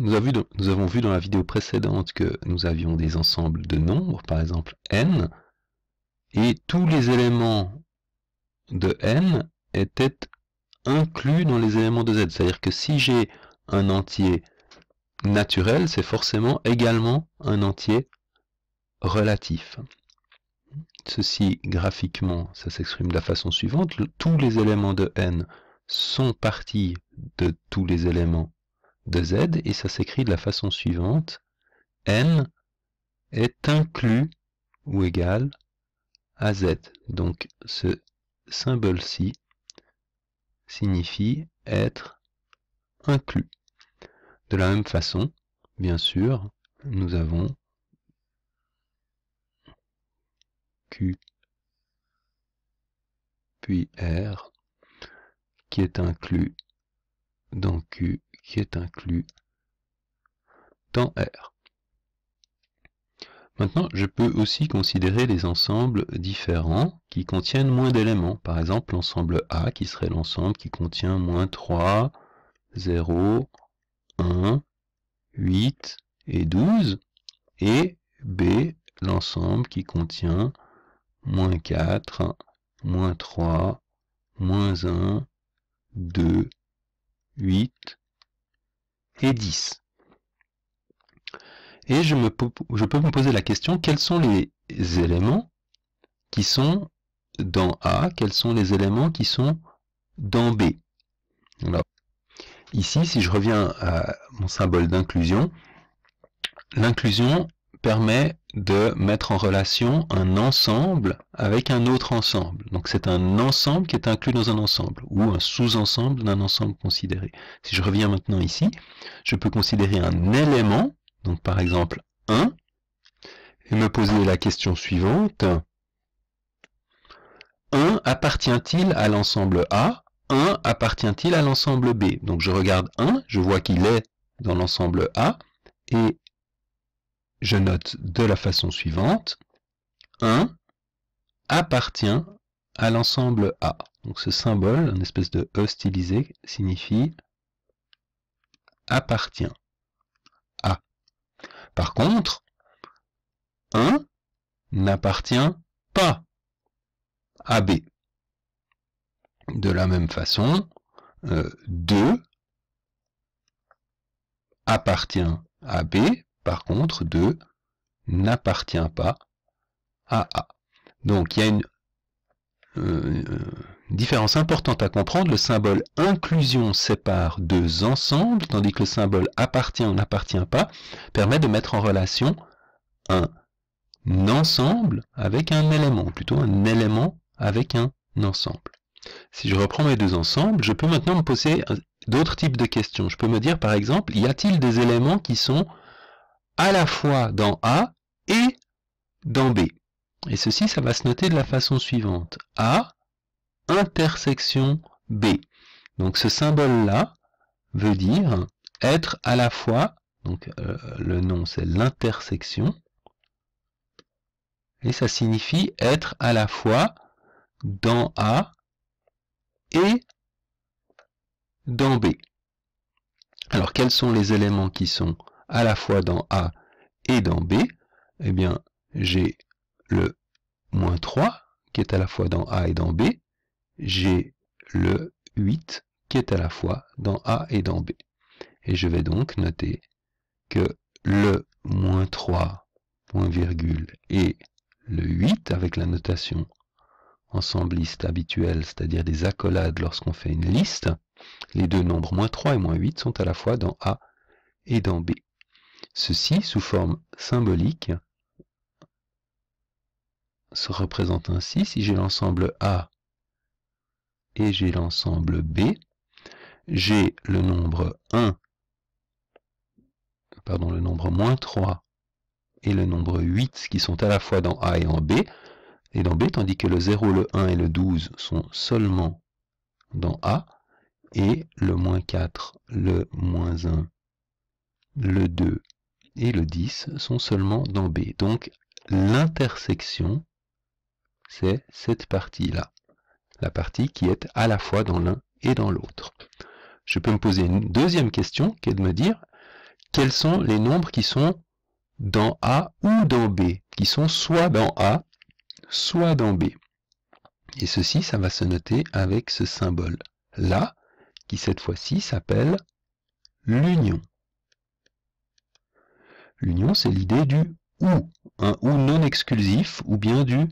nous, avons vu dans, la vidéo précédente que nous avions des ensembles de nombres, par exemple n, et tous les éléments de n étaient inclus dans les éléments de z. C'est-à-dire que si j'ai un entier naturel, c'est forcément également un entier relatif. Ceci graphiquement, ça s'exprime de la façon suivante. tous les éléments de n sont partis de tous les éléments de z, et ça s'écrit de la façon suivante. n est inclus ou égal à z. Donc ce symbole-ci signifie être inclus. De la même façon, bien sûr, nous avons Q puis R qui est inclus dans Q qui est inclus dans R. Maintenant, je peux aussi considérer les ensembles différents qui contiennent moins d'éléments. Par exemple, l'ensemble A, qui serait l'ensemble qui contient moins 3, 0, 1, 8 et 12. Et B, l'ensemble qui contient moins 4, moins 3, moins 1, 2, 8 et 10. Et je, me, peux me poser la question, quels sont les éléments qui sont dans A, quels sont les éléments qui sont dans B. ici, si je reviens à mon symbole d'inclusion, l'inclusion, permet de mettre en relation un ensemble avec un autre ensemble. Donc c'est un ensemble qui est inclus dans un ensemble, ou un sous-ensemble d'un ensemble considéré. Si je reviens maintenant ici, je peux considérer un élément, donc par exemple 1, et me poser la question suivante. 1 appartient-il à l'ensemble A 1 appartient-il à l'ensemble B Donc je regarde 1, je vois qu'il est dans l'ensemble A, et je note de la façon suivante. 1 appartient à l'ensemble A. Donc ce symbole, une espèce de E stylisé, signifie appartient à. Par contre, 1 n'appartient pas à B. De la même façon, 2 euh, appartient à B, par contre 2 n'appartient pas à A. Donc il y a euh, une différence importante à comprendre. Le symbole inclusion sépare deux ensembles, tandis que le symbole appartient ou n'appartient pas permet de mettre en relation un ensemble avec un élément, plutôt un élément avec un ensemble. Si je reprends mes deux ensembles, je peux maintenant me poser euh, d'autres types de questions. Je peux me dire par exemple, y a-t-il des éléments qui sont à la fois dans A et dans B. Et ceci, ça va se noter de la façon suivante. A, intersection B. Donc ce symbole-là veut dire être à la fois, donc euh, le nom c'est l'intersection, et ça signifie être à la fois dans A et dans B. Alors quels sont les éléments qui sont à la fois dans A et dans B, eh bien, j'ai le moins 3 qui est à la fois dans A et dans B, j'ai le 8 qui est à la fois dans A et dans B. Et je vais donc noter que le moins 3, point virgule, et le 8 avec la notation ensembliste habituelle, c'est-à-dire des accolades lorsqu'on fait une liste, les deux nombres moins 3 et moins 8 sont à la fois dans A et dans B. Ceci, sous forme symbolique, se représente ainsi si j'ai l'ensemble A et j'ai l'ensemble B. J'ai le nombre 1, pardon, le nombre moins 3 et le nombre 8 qui sont à la fois dans A et en B, et dans B, tandis que le 0, le 1 et le 12 sont seulement dans A, et le moins 4, le moins 1, le 2 et le 10 sont seulement dans B. Donc l'intersection, c'est cette partie-là. La partie qui est à la fois dans l'un et dans l'autre. Je peux me poser une deuxième question qui est de me dire quels sont les nombres qui sont dans A ou dans B, qui sont soit dans A, soit dans B. Et ceci, ça va se noter avec ce symbole là, qui cette fois-ci s'appelle l'union. L'union, c'est l'idée du ou, un ou non exclusif, ou bien du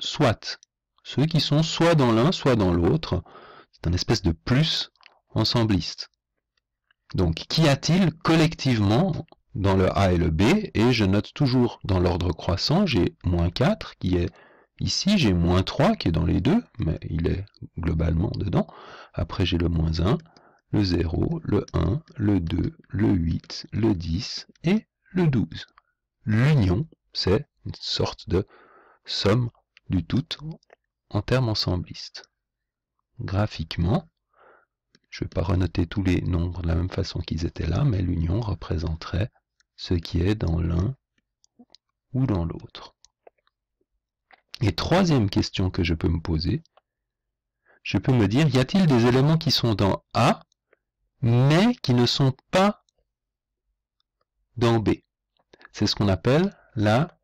soit. Ceux qui sont soit dans l'un, soit dans l'autre. C'est un espèce de plus ensembliste. Donc, qu'y a-t-il collectivement dans le A et le B Et je note toujours dans l'ordre croissant, j'ai moins 4 qui est ici, j'ai moins 3 qui est dans les deux, mais il est globalement dedans. Après, j'ai le moins 1, le 0, le 1, le 2, le 8, le 10 et le 12. L'union, c'est une sorte de somme du tout en termes ensemblistes. Graphiquement, je ne vais pas renoter tous les nombres de la même façon qu'ils étaient là, mais l'union représenterait ce qui est dans l'un ou dans l'autre. Et troisième question que je peux me poser, je peux me dire, y a-t-il des éléments qui sont dans A mais qui ne sont pas dans B. C'est ce qu'on appelle la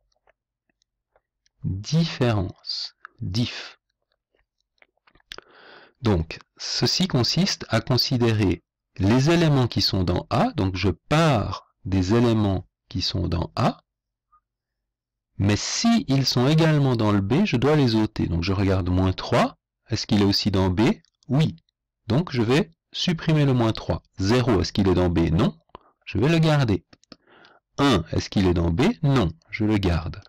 différence, diff. Donc, ceci consiste à considérer les éléments qui sont dans A, donc je pars des éléments qui sont dans A, mais si sont également dans le B, je dois les ôter. Donc je regarde moins 3, est-ce qu'il est aussi dans B Oui. Donc je vais Supprimer le moins 3. 0, est-ce qu'il est dans B Non. Je vais le garder. 1, est-ce qu'il est dans B Non. Je le garde.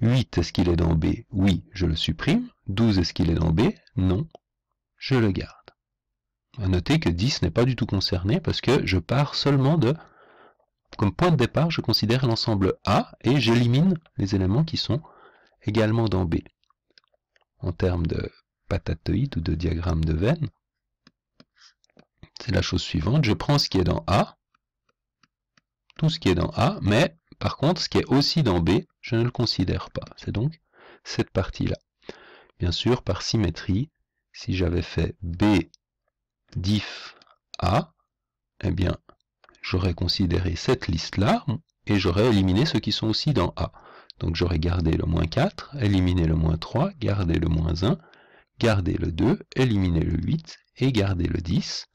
8, est-ce qu'il est dans B Oui, je le supprime. 12, est-ce qu'il est dans B Non. Je le garde. A noter que 10 n'est pas du tout concerné parce que je pars seulement de... Comme point de départ, je considère l'ensemble A et j'élimine les éléments qui sont également dans B. En termes de patatoïde ou de diagramme de veine, c'est la chose suivante. Je prends ce qui est dans A, tout ce qui est dans A, mais par contre, ce qui est aussi dans B, je ne le considère pas. C'est donc cette partie-là. Bien sûr, par symétrie, si j'avais fait B diff A, eh bien, j'aurais considéré cette liste-là et j'aurais éliminé ceux qui sont aussi dans A. Donc j'aurais gardé le moins 4, éliminé le moins 3, gardé le moins 1, gardé le 2, éliminé le 8 et gardé le 10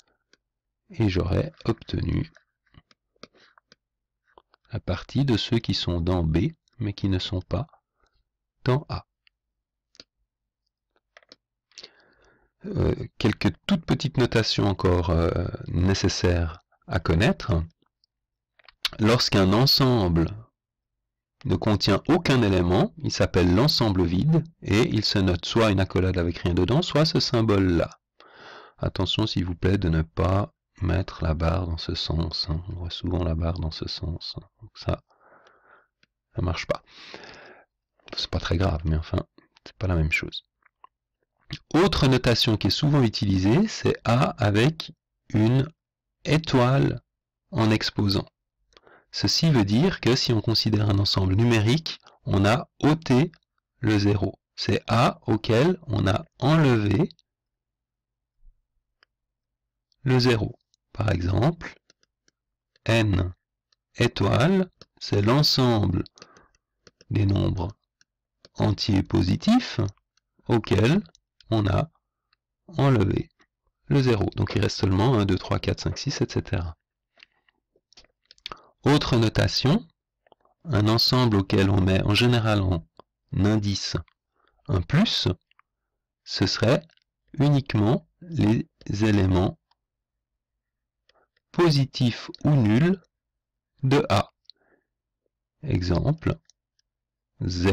et j'aurais obtenu la partie de ceux qui sont dans B, mais qui ne sont pas dans A. Euh, quelques toutes petites notations encore euh, nécessaires à connaître. Lorsqu'un ensemble ne contient aucun élément, il s'appelle l'ensemble vide et il se note soit une accolade avec rien dedans, soit ce symbole-là. Attention s'il vous plaît de ne pas mettre la barre dans ce sens. Hein. On voit souvent la barre dans ce sens. Hein. ça, ne marche pas. C'est pas très grave, mais enfin, c'est pas la même chose. Autre notation qui est souvent utilisée, c'est A avec une étoile en exposant. Ceci veut dire que si on considère un ensemble numérique, on a ôté le 0. C'est A auquel on a enlevé le 0. Par exemple, n étoiles, c'est l'ensemble des nombres entiers positifs auxquels on a enlevé le 0. Donc il reste seulement 1, 2, 3, 4, 5, 6, etc. Autre notation, un ensemble auquel on met en général en indice un plus, ce serait uniquement les éléments positif ou nul de A. Exemple, Z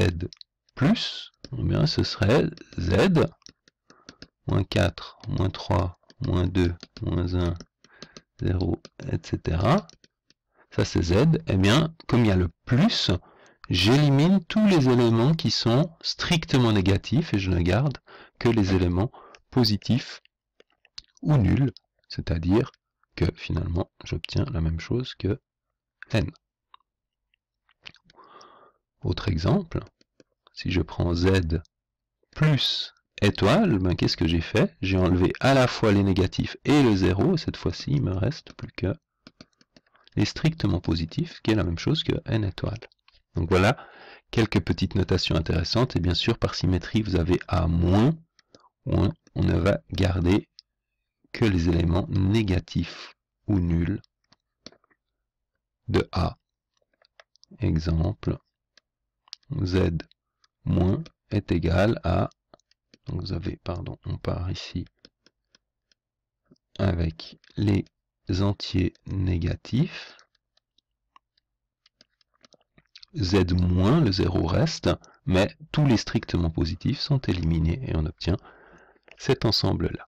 plus, eh bien ce serait Z moins 4, moins 3, moins 2, moins 1, 0, etc. Ça c'est Z. et eh bien, comme il y a le plus, j'élimine tous les éléments qui sont strictement négatifs et je ne garde que les éléments positifs ou nuls, c'est-à-dire que finalement j'obtiens la même chose que n. Autre exemple, si je prends z plus étoile, ben, qu'est-ce que j'ai fait J'ai enlevé à la fois les négatifs et le 0, cette fois-ci il me reste plus que les strictement positifs, qui est la même chose que n étoile. Donc voilà, quelques petites notations intéressantes, et bien sûr par symétrie vous avez A-, on, on va garder que les éléments négatifs ou nuls de A. Exemple, Z moins est égal à, vous avez, pardon, on part ici avec les entiers négatifs, Z-, moins, le zéro reste, mais tous les strictement positifs sont éliminés et on obtient cet ensemble-là.